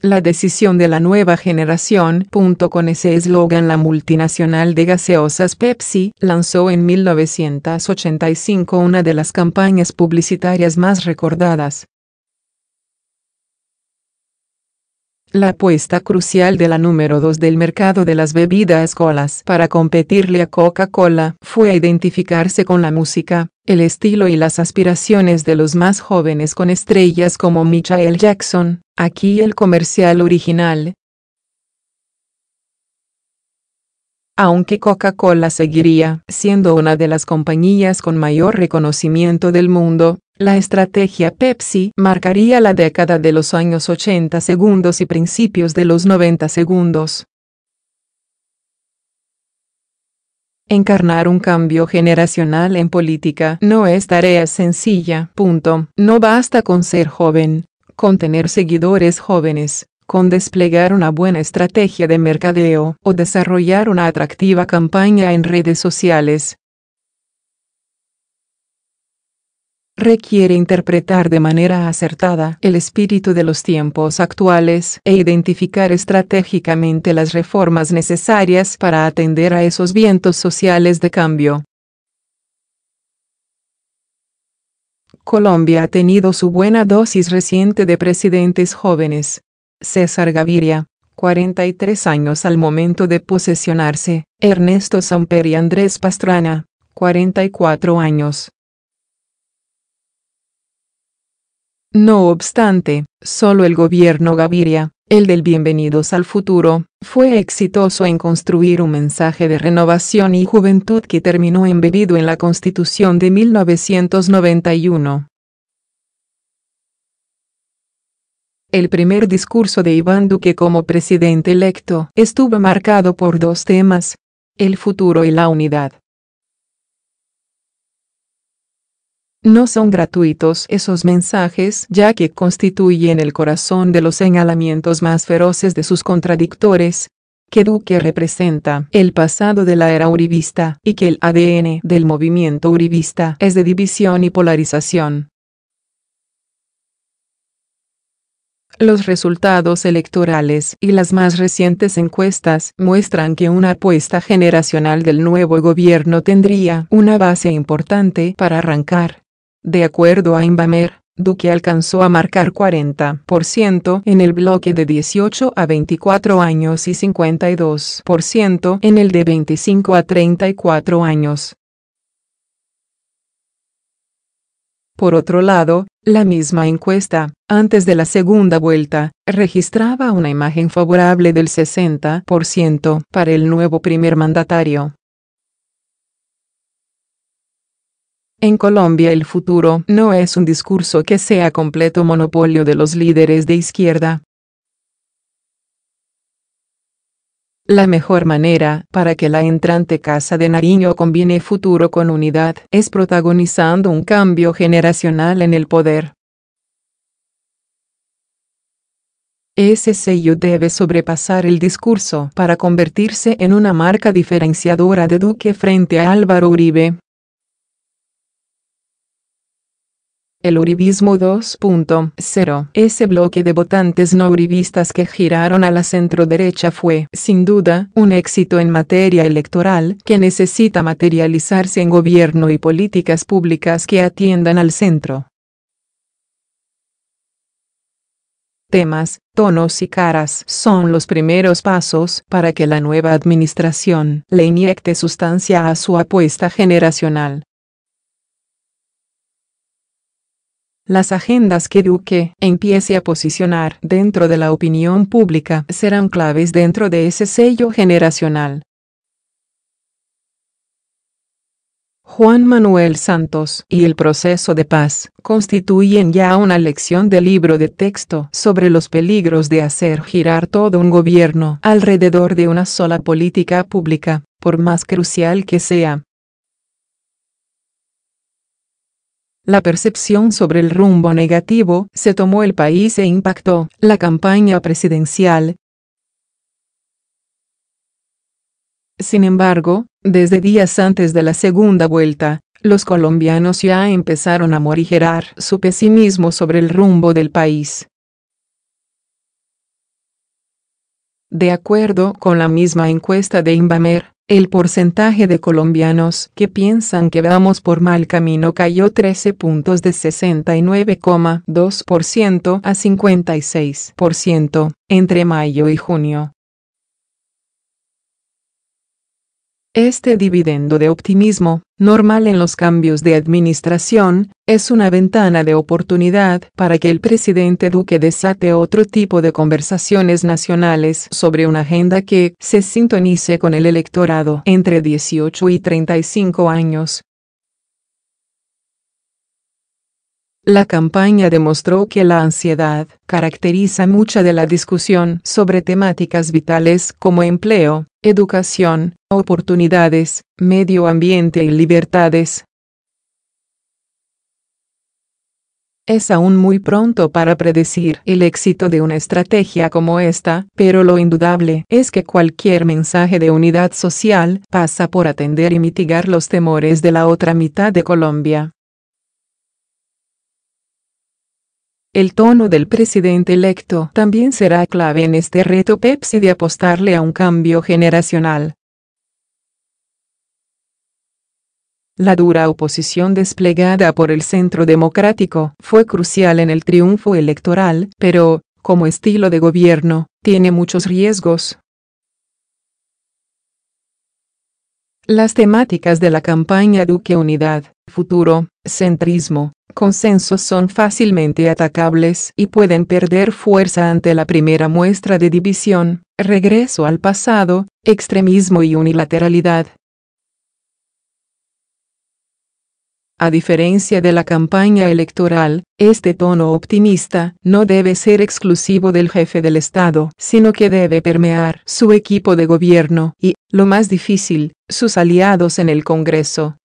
La decisión de la nueva generación. con ese eslogan la multinacional de gaseosas Pepsi lanzó en 1985 una de las campañas publicitarias más recordadas, La apuesta crucial de la número 2 del mercado de las bebidas colas para competirle a Coca-Cola fue identificarse con la música, el estilo y las aspiraciones de los más jóvenes con estrellas como Michael Jackson, aquí el comercial original. Aunque Coca-Cola seguiría siendo una de las compañías con mayor reconocimiento del mundo, la estrategia Pepsi marcaría la década de los años 80 segundos y principios de los 90 segundos. Encarnar un cambio generacional en política no es tarea sencilla. Punto. No basta con ser joven, con tener seguidores jóvenes, con desplegar una buena estrategia de mercadeo o desarrollar una atractiva campaña en redes sociales. requiere interpretar de manera acertada el espíritu de los tiempos actuales e identificar estratégicamente las reformas necesarias para atender a esos vientos sociales de cambio. Colombia ha tenido su buena dosis reciente de presidentes jóvenes. César Gaviria, 43 años al momento de posesionarse, Ernesto Samper y Andrés Pastrana, 44 años, No obstante, solo el gobierno Gaviria, el del Bienvenidos al Futuro, fue exitoso en construir un mensaje de renovación y juventud que terminó embebido en la Constitución de 1991. El primer discurso de Iván Duque como presidente electo estuvo marcado por dos temas, el futuro y la unidad. No son gratuitos esos mensajes ya que constituyen el corazón de los señalamientos más feroces de sus contradictores, que Duque representa el pasado de la era uribista y que el ADN del movimiento uribista es de división y polarización. Los resultados electorales y las más recientes encuestas muestran que una apuesta generacional del nuevo gobierno tendría una base importante para arrancar de acuerdo a Inbamer, Duque alcanzó a marcar 40% en el bloque de 18 a 24 años y 52% en el de 25 a 34 años. Por otro lado, la misma encuesta, antes de la segunda vuelta, registraba una imagen favorable del 60% para el nuevo primer mandatario. En Colombia el futuro no es un discurso que sea completo monopolio de los líderes de izquierda. La mejor manera para que la entrante Casa de Nariño combine futuro con unidad es protagonizando un cambio generacional en el poder. Ese sello debe sobrepasar el discurso para convertirse en una marca diferenciadora de Duque frente a Álvaro Uribe. El Uribismo 2.0. Ese bloque de votantes no uribistas que giraron a la centroderecha fue, sin duda, un éxito en materia electoral que necesita materializarse en gobierno y políticas públicas que atiendan al centro. Temas, tonos y caras son los primeros pasos para que la nueva administración le inyecte sustancia a su apuesta generacional. Las agendas que Duque empiece a posicionar dentro de la opinión pública serán claves dentro de ese sello generacional. Juan Manuel Santos y el proceso de paz constituyen ya una lección de libro de texto sobre los peligros de hacer girar todo un gobierno alrededor de una sola política pública, por más crucial que sea. La percepción sobre el rumbo negativo se tomó el país e impactó la campaña presidencial. Sin embargo, desde días antes de la segunda vuelta, los colombianos ya empezaron a morigerar su pesimismo sobre el rumbo del país. De acuerdo con la misma encuesta de invamer, el porcentaje de colombianos que piensan que vamos por mal camino cayó 13 puntos de 69,2% a 56% entre mayo y junio. Este dividendo de optimismo normal en los cambios de administración, es una ventana de oportunidad para que el presidente Duque desate otro tipo de conversaciones nacionales sobre una agenda que se sintonice con el electorado entre 18 y 35 años. La campaña demostró que la ansiedad caracteriza mucha de la discusión sobre temáticas vitales como empleo, educación, oportunidades, medio ambiente y libertades. Es aún muy pronto para predecir el éxito de una estrategia como esta, pero lo indudable es que cualquier mensaje de unidad social pasa por atender y mitigar los temores de la otra mitad de Colombia. El tono del presidente electo también será clave en este reto Pepsi de apostarle a un cambio generacional. La dura oposición desplegada por el Centro Democrático fue crucial en el triunfo electoral, pero, como estilo de gobierno, tiene muchos riesgos. Las temáticas de la campaña Duque Unidad, Futuro, centrismo, consensos son fácilmente atacables y pueden perder fuerza ante la primera muestra de división, regreso al pasado, extremismo y unilateralidad. A diferencia de la campaña electoral, este tono optimista no debe ser exclusivo del jefe del Estado, sino que debe permear su equipo de gobierno y, lo más difícil, sus aliados en el Congreso.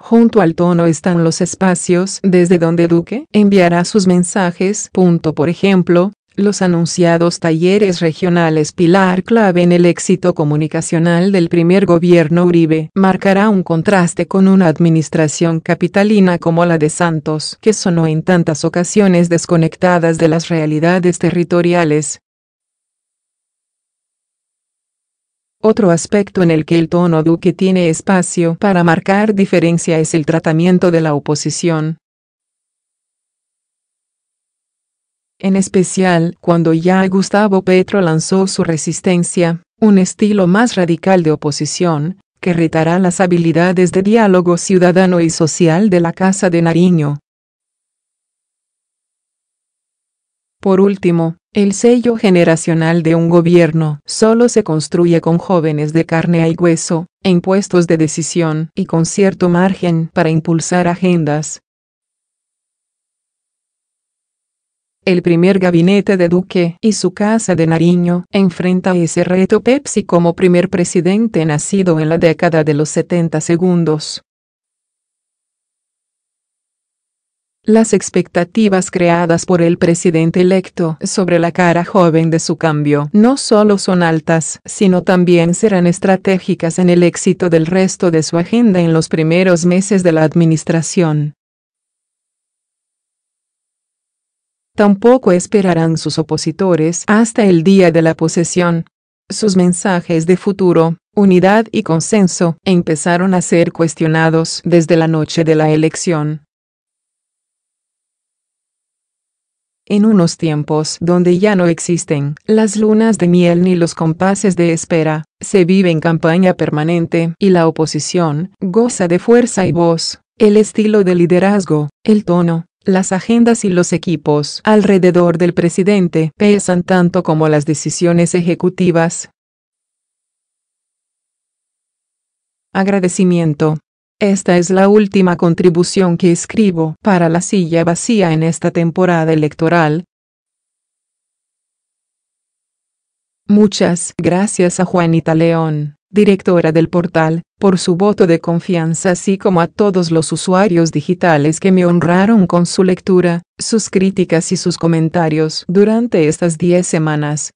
Junto al tono están los espacios desde donde Duque enviará sus mensajes. por ejemplo, los anunciados talleres regionales pilar clave en el éxito comunicacional del primer gobierno Uribe marcará un contraste con una administración capitalina como la de Santos, que sonó en tantas ocasiones desconectadas de las realidades territoriales. Otro aspecto en el que el tono Duque tiene espacio para marcar diferencia es el tratamiento de la oposición. En especial, cuando ya Gustavo Petro lanzó su resistencia, un estilo más radical de oposición, que retará las habilidades de diálogo ciudadano y social de la Casa de Nariño. Por último, el sello generacional de un gobierno solo se construye con jóvenes de carne y hueso, en puestos de decisión y con cierto margen para impulsar agendas. El primer gabinete de Duque y su casa de Nariño enfrenta ese reto Pepsi como primer presidente nacido en la década de los 70 segundos. las expectativas creadas por el presidente electo sobre la cara joven de su cambio no solo son altas, sino también serán estratégicas en el éxito del resto de su agenda en los primeros meses de la administración. Tampoco esperarán sus opositores hasta el día de la posesión. Sus mensajes de futuro, unidad y consenso empezaron a ser cuestionados desde la noche de la elección. en unos tiempos donde ya no existen las lunas de miel ni los compases de espera, se vive en campaña permanente y la oposición goza de fuerza y voz, el estilo de liderazgo, el tono, las agendas y los equipos alrededor del presidente pesan tanto como las decisiones ejecutivas. Agradecimiento. Esta es la última contribución que escribo para la silla vacía en esta temporada electoral. Muchas gracias a Juanita León, directora del portal, por su voto de confianza así como a todos los usuarios digitales que me honraron con su lectura, sus críticas y sus comentarios durante estas 10 semanas.